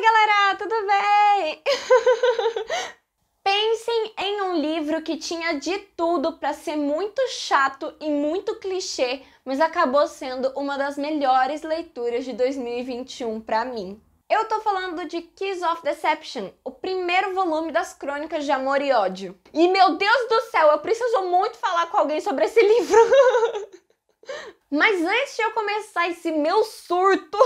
Oi, galera, tudo bem? Pensem em um livro que tinha de tudo para ser muito chato e muito clichê, mas acabou sendo uma das melhores leituras de 2021 para mim. Eu tô falando de Kiss of Deception, o primeiro volume das Crônicas de Amor e Ódio. E meu Deus do céu, eu preciso muito falar com alguém sobre esse livro. mas antes de eu começar esse meu surto,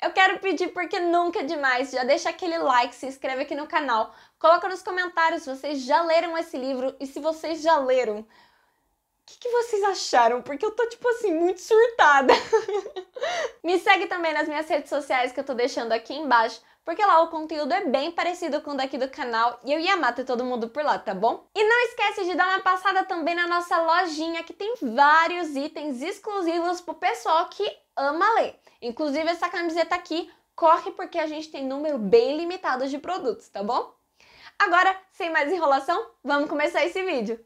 eu quero pedir porque nunca é demais, já deixa aquele like, se inscreve aqui no canal, coloca nos comentários se vocês já leram esse livro e se vocês já leram, o que, que vocês acharam? Porque eu tô, tipo assim, muito surtada. Me segue também nas minhas redes sociais que eu tô deixando aqui embaixo, porque lá o conteúdo é bem parecido com o daqui do canal e eu ia matar todo mundo por lá, tá bom? E não esquece de dar uma passada também na nossa lojinha, que tem vários itens exclusivos pro pessoal que ama ler. Inclusive, essa camiseta aqui corre porque a gente tem número bem limitado de produtos, tá bom? Agora, sem mais enrolação, vamos começar esse vídeo.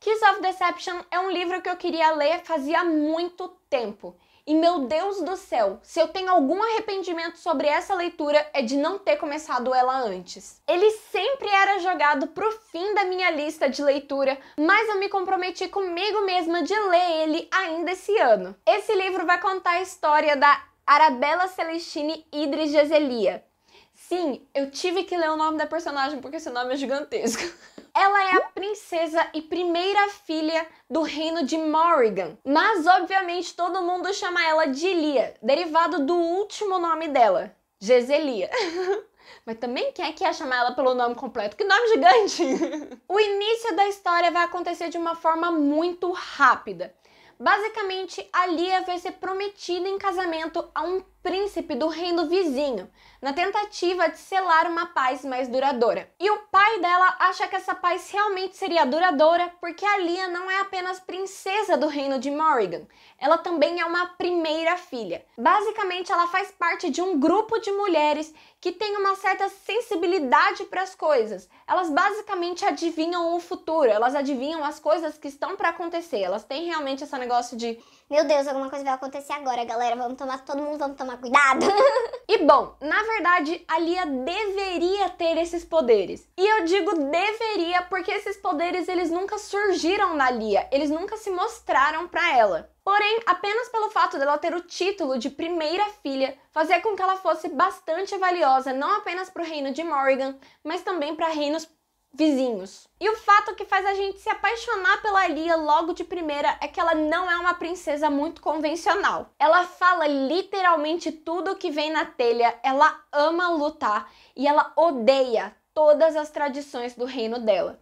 Kiss of Deception é um livro que eu queria ler fazia muito tempo. E meu Deus do céu, se eu tenho algum arrependimento sobre essa leitura é de não ter começado ela antes. Ele sempre era jogado pro fim da minha lista de leitura, mas eu me comprometi comigo mesma de ler ele ainda esse ano. Esse livro vai contar a história da Arabella Celestine Idris de Azelia. Sim, eu tive que ler o nome da personagem porque seu nome é gigantesco. Ela é a princesa e primeira filha do reino de Morrigan, mas obviamente todo mundo chama ela de Lia, derivado do último nome dela, Geselia. Mas também quem é que ia chamar ela pelo nome completo? Que nome gigante! o início da história vai acontecer de uma forma muito rápida. Basicamente, a Lia vai ser prometida em casamento a um príncipe do reino vizinho, na tentativa de selar uma paz mais duradoura. E o pai dela acha que essa paz realmente seria duradoura porque a Lia não é apenas princesa do reino de Morrigan, ela também é uma primeira filha. Basicamente, ela faz parte de um grupo de mulheres que tem uma certa sensibilidade para as coisas. Elas basicamente adivinham o futuro, elas adivinham as coisas que estão para acontecer. Elas têm realmente esse negócio de meu Deus, alguma coisa vai acontecer agora, galera. Vamos tomar, todo mundo vamos tomar cuidado. e bom, na verdade, a Lia deveria ter esses poderes. E eu digo deveria porque esses poderes eles nunca surgiram na Lia, eles nunca se mostraram para ela. Porém, apenas pelo fato dela ter o título de primeira filha, fazia com que ela fosse bastante valiosa não apenas para o reino de Morrigan, mas também para reinos vizinhos. E o fato que faz a gente se apaixonar pela Lia logo de primeira é que ela não é uma princesa muito convencional. Ela fala literalmente tudo o que vem na telha, ela ama lutar e ela odeia todas as tradições do reino dela.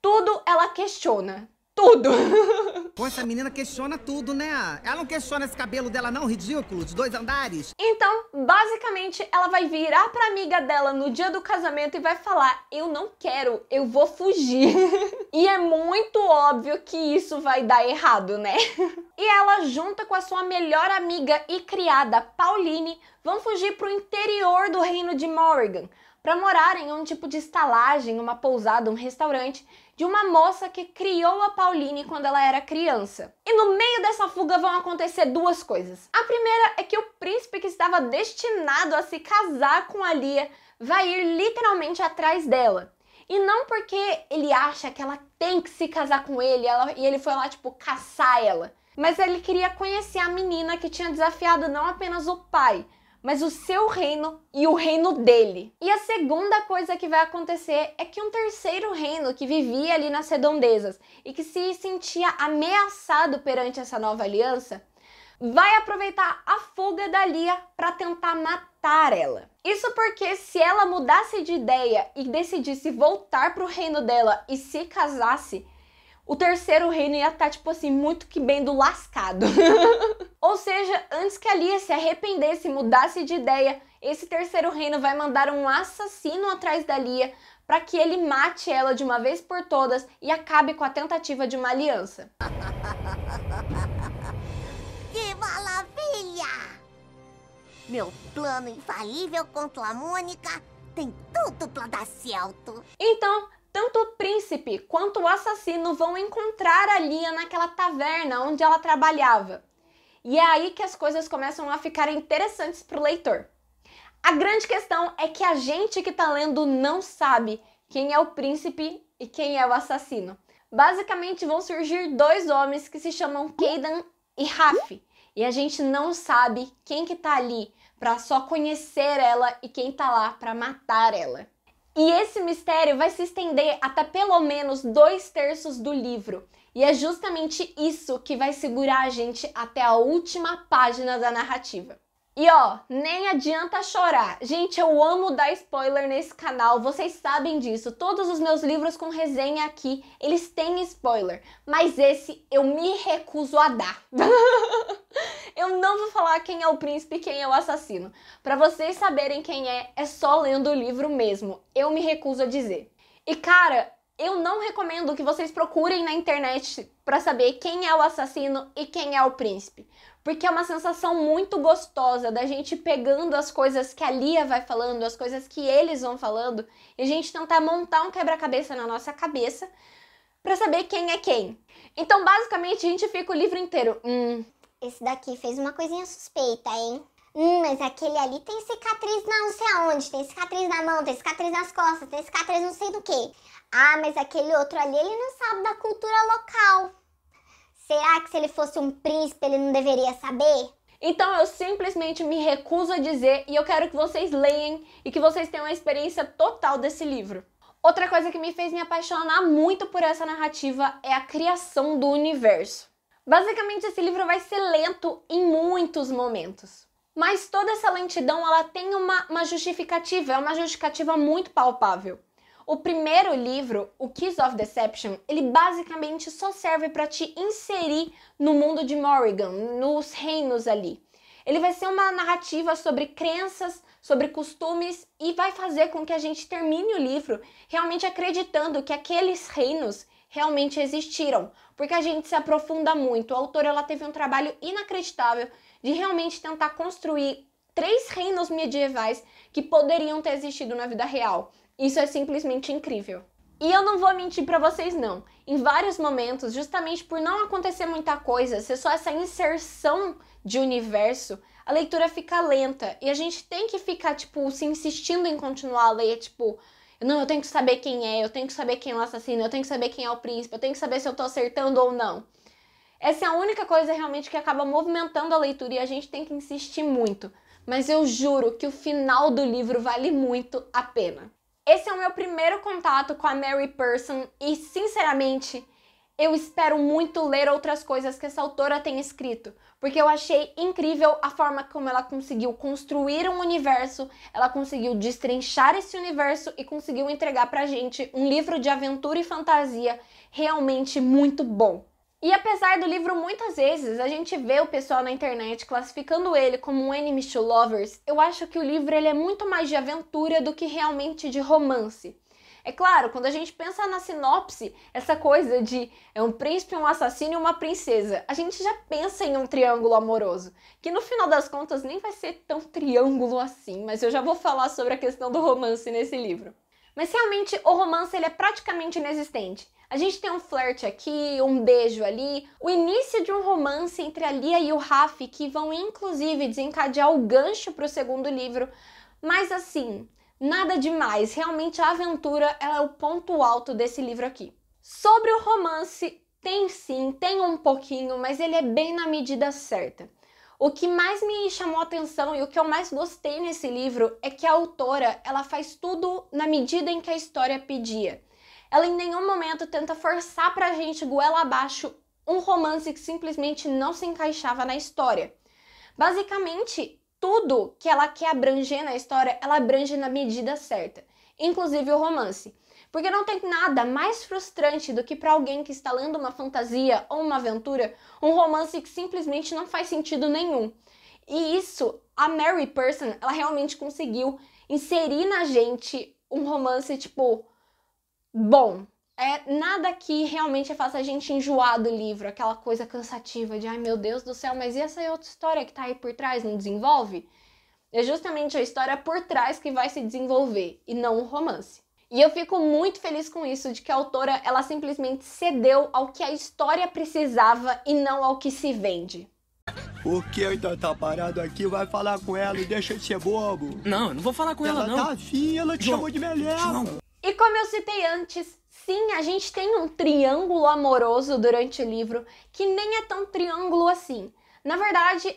Tudo ela questiona, tudo. Pô, essa menina questiona tudo, né? Ela não questiona esse cabelo dela não, ridículo, de dois andares. Então, basicamente, ela vai virar pra amiga dela no dia do casamento e vai falar: "Eu não quero, eu vou fugir". e é muito óbvio que isso vai dar errado, né? e ela junta com a sua melhor amiga e criada, Pauline, vão fugir pro interior do reino de Morrigan para morar em um tipo de estalagem, uma pousada, um restaurante de uma moça que criou a Pauline quando ela era criança. E no meio dessa fuga vão acontecer duas coisas. A primeira é que o príncipe que estava destinado a se casar com a Lia vai ir literalmente atrás dela. E não porque ele acha que ela tem que se casar com ele ela, e ele foi lá, tipo, caçar ela. Mas ele queria conhecer a menina que tinha desafiado não apenas o pai, mas o seu reino e o reino dele. E a segunda coisa que vai acontecer é que um terceiro reino que vivia ali nas redondezas e que se sentia ameaçado perante essa nova aliança, vai aproveitar a fuga da Lia para tentar matar ela. Isso porque se ela mudasse de ideia e decidisse voltar para o reino dela e se casasse, o terceiro reino ia estar, tá, tipo assim, muito que bem do lascado. Ou seja, antes que a Lia se arrependesse e mudasse de ideia, esse terceiro reino vai mandar um assassino atrás da Lia para que ele mate ela de uma vez por todas e acabe com a tentativa de uma aliança. que maravilha! Meu plano infalível contra a Mônica tem tudo para dar certo. Então, tanto o príncipe quanto o assassino vão encontrar a Lia naquela taverna onde ela trabalhava. E é aí que as coisas começam a ficar interessantes para o leitor. A grande questão é que a gente que está lendo não sabe quem é o príncipe e quem é o assassino. Basicamente vão surgir dois homens que se chamam Kaidan e Raf, e a gente não sabe quem que tá ali para só conhecer ela e quem tá lá para matar ela. E esse mistério vai se estender até pelo menos dois terços do livro. E é justamente isso que vai segurar a gente até a última página da narrativa. E ó, nem adianta chorar. Gente, eu amo dar spoiler nesse canal, vocês sabem disso. Todos os meus livros com resenha aqui, eles têm spoiler. Mas esse eu me recuso a dar. eu não vou falar quem é o príncipe e quem é o assassino. Para vocês saberem quem é, é só lendo o livro mesmo. Eu me recuso a dizer. E cara, eu não recomendo que vocês procurem na internet para saber quem é o assassino e quem é o príncipe, porque é uma sensação muito gostosa da gente pegando as coisas que a Lia vai falando, as coisas que eles vão falando, e a gente tentar montar um quebra-cabeça na nossa cabeça para saber quem é quem. Então, basicamente, a gente fica o livro inteiro. Hum, esse daqui fez uma coisinha suspeita, hein? Hum, mas aquele ali tem cicatriz não sei aonde, tem cicatriz na mão, tem cicatriz nas costas, tem cicatriz não sei do que. Ah, mas aquele outro ali, ele não sabe da cultura local. Será que se ele fosse um príncipe ele não deveria saber? Então eu simplesmente me recuso a dizer e eu quero que vocês leem e que vocês tenham a experiência total desse livro. Outra coisa que me fez me apaixonar muito por essa narrativa é a criação do universo. Basicamente esse livro vai ser lento em muitos momentos. Mas toda essa lentidão ela tem uma, uma justificativa, é uma justificativa muito palpável. O primeiro livro, o Keys of Deception, ele basicamente só serve para te inserir no mundo de Morrigan, nos reinos ali. Ele vai ser uma narrativa sobre crenças, sobre costumes e vai fazer com que a gente termine o livro realmente acreditando que aqueles reinos realmente existiram, porque a gente se aprofunda muito. A autora ela teve um trabalho inacreditável de realmente tentar construir três reinos medievais que poderiam ter existido na vida real. Isso é simplesmente incrível. E eu não vou mentir para vocês não. Em vários momentos, justamente por não acontecer muita coisa, ser só essa inserção de universo, a leitura fica lenta e a gente tem que ficar tipo se insistindo em continuar a ler, tipo, não, eu tenho que saber quem é, eu tenho que saber quem é o assassino, eu tenho que saber quem é o príncipe, eu tenho que saber se eu tô acertando ou não. Essa é a única coisa realmente que acaba movimentando a leitura e a gente tem que insistir muito. Mas eu juro que o final do livro vale muito a pena. Esse é o meu primeiro contato com a Mary Person e, sinceramente, eu espero muito ler outras coisas que essa autora tem escrito, porque eu achei incrível a forma como ela conseguiu construir um universo, ela conseguiu destrinchar esse universo e conseguiu entregar pra gente um livro de aventura e fantasia realmente muito bom. E apesar do livro muitas vezes a gente vê o pessoal na internet classificando ele como um enemy to lovers, eu acho que o livro ele é muito mais de aventura do que realmente de romance. É claro, quando a gente pensa na sinopse, essa coisa de é um príncipe, um assassino e uma princesa, a gente já pensa em um triângulo amoroso, que no final das contas nem vai ser tão triângulo assim, mas eu já vou falar sobre a questão do romance nesse livro. Mas realmente o romance ele é praticamente inexistente. A gente tem um flerte aqui, um beijo ali, o início de um romance entre a Lia e o Raf que vão inclusive desencadear o gancho para o segundo livro. Mas assim, nada demais, realmente a aventura ela é o ponto alto desse livro aqui. Sobre o romance, tem sim, tem um pouquinho, mas ele é bem na medida certa. O que mais me chamou a atenção e o que eu mais gostei nesse livro é que a autora, ela faz tudo na medida em que a história pedia. Ela em nenhum momento tenta forçar pra gente goela abaixo um romance que simplesmente não se encaixava na história. Basicamente, tudo que ela quer abranger na história, ela abrange na medida certa, inclusive o romance. Porque não tem nada mais frustrante do que para alguém que está lendo uma fantasia ou uma aventura, um romance que simplesmente não faz sentido nenhum. E isso a Mary Person, ela realmente conseguiu inserir na gente um romance tipo bom. É nada que realmente faça a gente enjoar do livro, aquela coisa cansativa de ai meu Deus do céu, mas e essa é outra história que tá aí por trás, não desenvolve? É justamente a história por trás que vai se desenvolver e não o romance. E eu fico muito feliz com isso, de que a autora ela simplesmente cedeu ao que a história precisava e não ao que se vende. O que então tá parado aqui? Vai falar com ela e deixa de ser bobo. Não, eu não vou falar com ela, ela não. Tá afim, ela te João, chamou de melhor. E como eu citei antes, sim, a gente tem um triângulo amoroso durante o livro que nem é tão triângulo assim. Na verdade,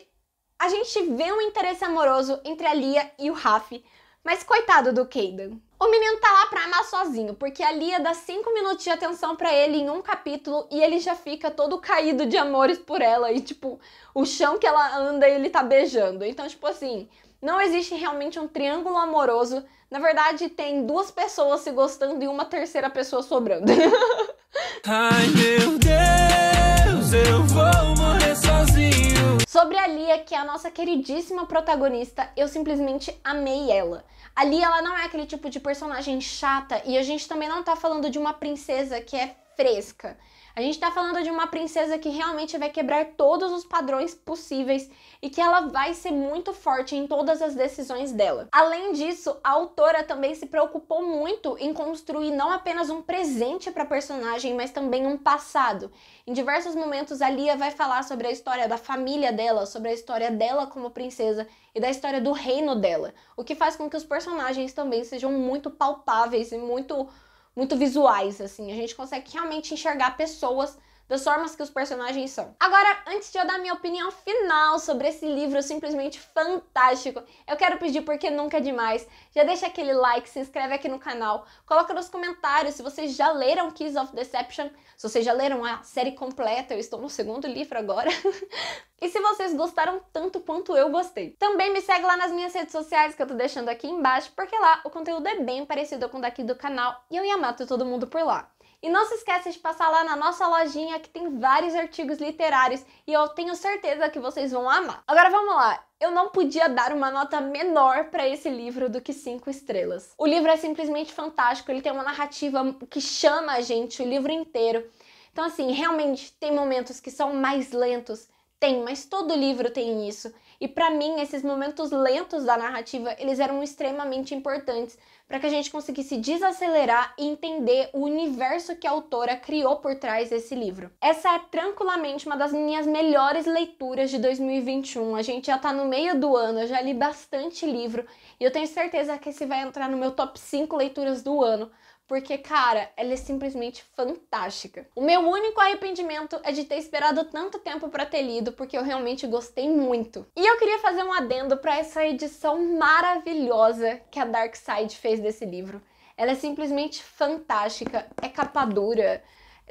a gente vê um interesse amoroso entre a Lia e o Rafi, mas coitado do Caden. O menino tá lá pra amar sozinho, porque a Lia dá cinco minutos de atenção para ele em um capítulo e ele já fica todo caído de amores por ela e tipo, o chão que ela anda, ele tá beijando. Então, tipo assim, não existe realmente um triângulo amoroso. Na verdade, tem duas pessoas se gostando e uma terceira pessoa sobrando. Ai meu Deus, eu vou morrer sozinho. Sobre a Lia, que é a nossa queridíssima protagonista, eu simplesmente amei ela. A Lia, ela não é aquele tipo de personagem chata e a gente também não tá falando de uma princesa que é fresca. A gente está falando de uma princesa que realmente vai quebrar todos os padrões possíveis e que ela vai ser muito forte em todas as decisões dela. Além disso, a autora também se preocupou muito em construir não apenas um presente para a personagem, mas também um passado. Em diversos momentos, a Lia vai falar sobre a história da família dela, sobre a história dela como princesa e da história do reino dela, o que faz com que os personagens também sejam muito palpáveis e muito muito visuais, assim. A gente consegue realmente enxergar pessoas das formas que os personagens são. Agora, antes de eu dar minha opinião final sobre esse livro simplesmente fantástico, eu quero pedir porque nunca é demais. Já deixa aquele like, se inscreve aqui no canal, coloca nos comentários se vocês já leram Keys of Deception, se vocês já leram a série completa, eu estou no segundo livro agora. e se vocês gostaram tanto quanto eu gostei. Também me segue lá nas minhas redes sociais que eu tô deixando aqui embaixo, porque lá o conteúdo é bem parecido com o daqui do canal e eu ia matar todo mundo por lá. E não se esqueça de passar lá na nossa lojinha que tem vários artigos literários e eu tenho certeza que vocês vão amar. Agora vamos lá. Eu não podia dar uma nota menor para esse livro do que cinco estrelas. O livro é simplesmente fantástico, ele tem uma narrativa que chama a gente o livro inteiro. Então assim, realmente tem momentos que são mais lentos, tem, mas todo livro tem isso. E para mim, esses momentos lentos da narrativa, eles eram extremamente importantes para que a gente conseguisse desacelerar e entender o universo que a autora criou por trás desse livro. Essa é tranquilamente uma das minhas melhores leituras de 2021. A gente já tá no meio do ano, eu já li bastante livro e eu tenho certeza que esse vai entrar no meu top 5 leituras do ano porque, cara, ela é simplesmente fantástica. O meu único arrependimento é de ter esperado tanto tempo para ter lido, porque eu realmente gostei muito. E eu queria fazer um adendo para essa edição maravilhosa que a Dark Side fez desse livro. Ela é simplesmente fantástica, é capa dura,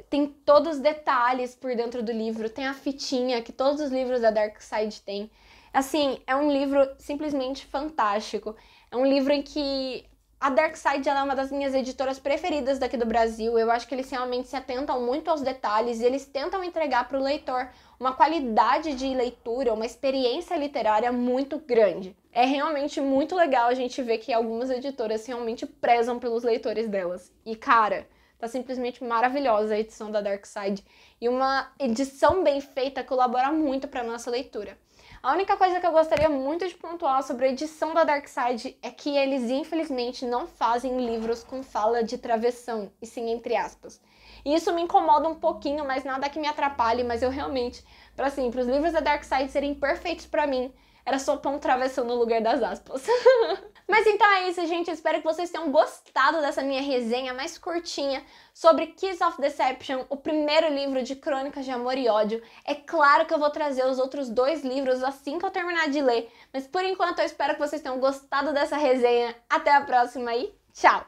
tem todos os detalhes por dentro do livro, tem a fitinha que todos os livros da Dark Side têm. Assim, é um livro simplesmente fantástico. É um livro em que a Darkside Side é uma das minhas editoras preferidas daqui do Brasil. Eu acho que eles realmente se atentam muito aos detalhes e eles tentam entregar para o leitor uma qualidade de leitura, uma experiência literária muito grande. É realmente muito legal a gente ver que algumas editoras realmente prezam pelos leitores delas. E cara, tá simplesmente maravilhosa a edição da Darkside e uma edição bem feita colabora muito para nossa leitura. A única coisa que eu gostaria muito de pontuar sobre a edição da Dark Side é que eles, infelizmente, não fazem livros com fala de travessão, e sim entre aspas. E isso me incomoda um pouquinho, mas nada que me atrapalhe, mas eu realmente, para assim, para os livros da Dark Side serem perfeitos para mim, era só pão travessão no lugar das aspas. Mas então é isso, gente. Eu espero que vocês tenham gostado dessa minha resenha mais curtinha sobre Kiss of Deception, o primeiro livro de crônicas de amor e ódio. É claro que eu vou trazer os outros dois livros assim que eu terminar de ler, mas por enquanto eu espero que vocês tenham gostado dessa resenha. Até a próxima e tchau!